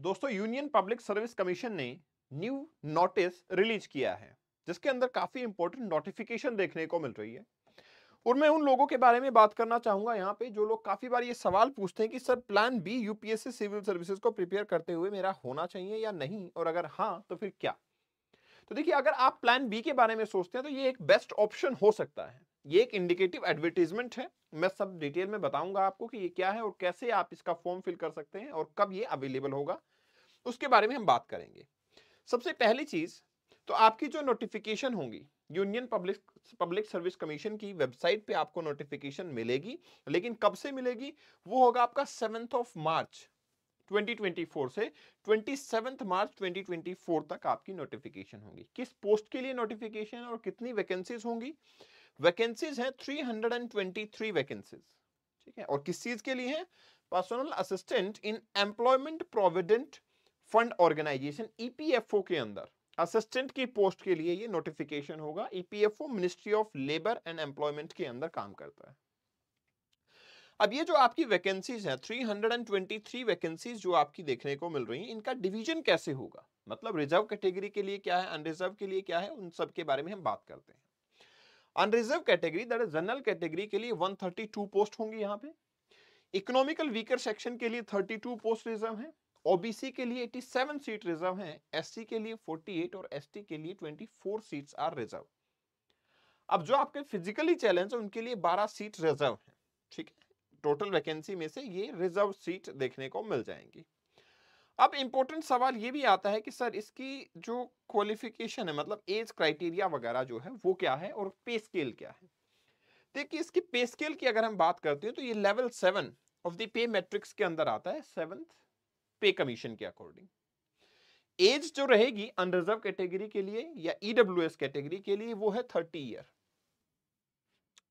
दोस्तों union public service commission ने new notice release किया है जिसके अंदर काफी इंपॉर्टेंट नोटिफिकेशन देखने को मिल रही है और मैं उन लोगों के बारे में बात करना चाहूंगा यहाँ पे जो लोग काफी बार ये सवाल पूछते हैं कि sir plan B UPSC civil services को प्रिपेयर करते हुए मेरा होना चाहिए या नहीं और अगर हाँ तो फिर क्या तो देखिए अगर आप प्लान बी के बारे में सोचते हैं तो ये एक बेस्ट ऑप्शन हो सकता है ये एक इंडिकेटिव एडवर्टीजमेंट है मैं सब डिटेल में बताऊंगा आपको कि ये क्या है और कैसे आप इसका फॉर्म फिल कर सकते हैं और कब ये अवेलेबल होगा उसके बारे में हम बात करेंगे सबसे पहली चीज़ तो आपकी जो नोटिफिकेशन होंगी union public public service commission की वेबसाइट पे आपको नोटिफिकेशन मिलेगी लेकिन कब से मिलेगी वो होगा आपका सेवन्थ ऑफ मार्च 2024 से 27 मार्च 2024 तक आपकी नोटिफिकेशन होगी किस पोस्ट के लिए नोटिफिकेशन और कितनी वैकेंसीज होंगी वैकेंसीज हैं 323 वैकेंसीज ठीक है और किस चीज के लिए है personal assistant in employment provident fund organisation EPFO के अंदर असिस्टेंट की पोस्ट के लिए ये नोटिफिकेशन होगा EPFO ministry of labour and employment के अंदर काम करता है अब ये जो आपकी वैकेंसीज हैं 323 वैकेंसीज जो आपकी देखने को मिल रही हैं इनका डिवीजन कैसे होगा मतलब रिजर्व कैटेगरी के लिए क्या है अनरिजर्व के लिए क्या है उन सब के बारे में हम बात करते हैं unreserved category that is general category के लिए 132 पोस्ट होंगी यहाँ पे इकोनॉमिकल वीकर सेक्शन के लिए 32 पोस्ट रिजर्व हैं ओबीसी के लिए 87 सीट रिजर्व हैं एससी के लिए 48 और एसटी के लिए 24 सीट्स आर रिजर्व अब जो आपके फिजिकली चैलेंज है उनके लिए 12 सीट रिजर्व हैं ठीक है टोटल वैकेंसी में से ये रिजर्व सीट देखने को मिल जाएंगी अब इम्पोर्टेंट सवाल ये भी आता है कि सर इसकी जो क्वालिफिकेशन है मतलब एज क्राइटेरिया वगैरह जो है वो क्या है और पे स्केल क्या है देखिए इसकी पे स्केल की अगर हम बात करते हैं तो ये level seven of the pay matrix के अंदर आता है सेवंथ पे कमीशन के अकॉर्डिंग एज जो रहेगी अनरिजर्व कैटेगरी के लिए या ईडब्ल्यूएस e कैटेगरी के लिए वो है थर्टी ईयर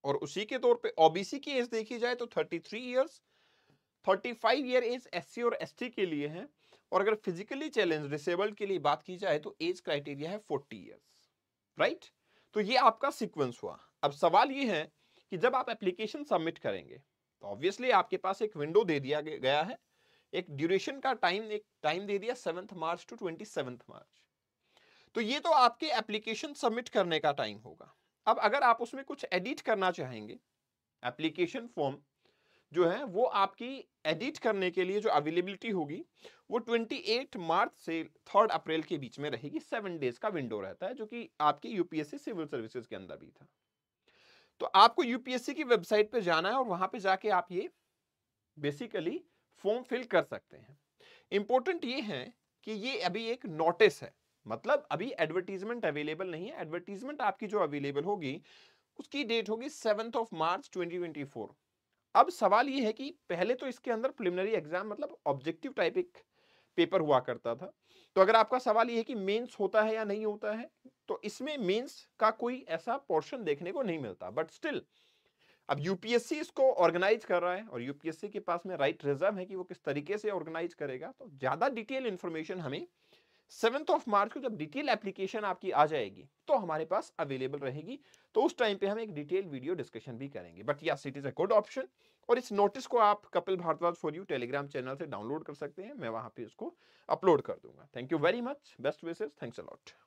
और उसी के तौर पे ओबीसी की एज देखी जाए तो thirty three years thirty five year age S और एस के लिए है और अगर फिजिकली चैलेंज डिसेबल्ड के लिए बात की जाए तो एज क्राइटेरिया है फोर्टी ईयर्स राइट तो ये आपका सिक्वेंस हुआ अब सवाल ये है कि जब आप एप्लीकेशन सबमिट करेंगे तो ऑब्वियसली आपके पास एक विंडो दे दिया गया है एक ड्यूरेशन का टाइम एक टाइम दे दिया seventh March to twenty seventh March तो ये तो आपके एप्लीकेशन सबमिट करने का टाइम होगा अब अगर आप उसमें कुछ एडिट करना चाहेंगे एप्लीकेशन फॉर्म जो है वो आपकी एडिट करने के लिए जो अवेलेबिलिटी होगी वो 28 मार्च से थर्ड अप्रैल के बीच में रहेगी सेवन डेज का विंडो रहता है जो कि आपकी यूपीएससी सिविल सर्विसेज के अंदर भी था तो आपको यूपीएससी की वेबसाइट पर जाना है और वहां पर जाके आप ये बेसिकली फॉर्म फिल कर सकते हैं इंपॉर्टेंट ये है कि ये अभी एक नोटिस है मतलब अभी एडवर्टीजमेंट अवेलेबल नहीं है एडवर्टीजमेंट आपकी जो अवेलेबल होगी उसकी डेट होगी सेवेंथ ऑफ मार्च 2024 अब सवाल ये है कि पहले तो इसके अंदर प्रिलिमिनरी एग्जाम मतलब ऑब्जेक्टिव टाइप एक पेपर हुआ करता था तो अगर आपका सवाल ये है कि मेंस होता है या नहीं होता है तो इसमें मेंस का कोई ऐसा पोर्शन देखने को नहीं मिलता बट स्टिल अब यूपीएससी इसको ऑर्गेनाइज कर रहा है और यूपीएससी के पास में राइट right रिजर्व है कि वो किस तरीके से ऑर्गेनाइज करेगा तो ज़्यादा डिटेल इंफॉर्मेशन हमें सेवेंथ ऑफ मार्च को जब डिटेल एप्लीकेशन आपकी आ जाएगी तो हमारे पास अवेलेबल रहेगी तो उस टाइम पे हम एक डिटेल वीडियो डिस्कशन भी करेंगे but yes it is a good option और इस नोटिस को आप Kapil Bhardwaj for you Telegram channel से डाउनलोड कर सकते हैं मैं वहां पे इसको अपलोड कर दूंगा thank you very much best wishes thanks allot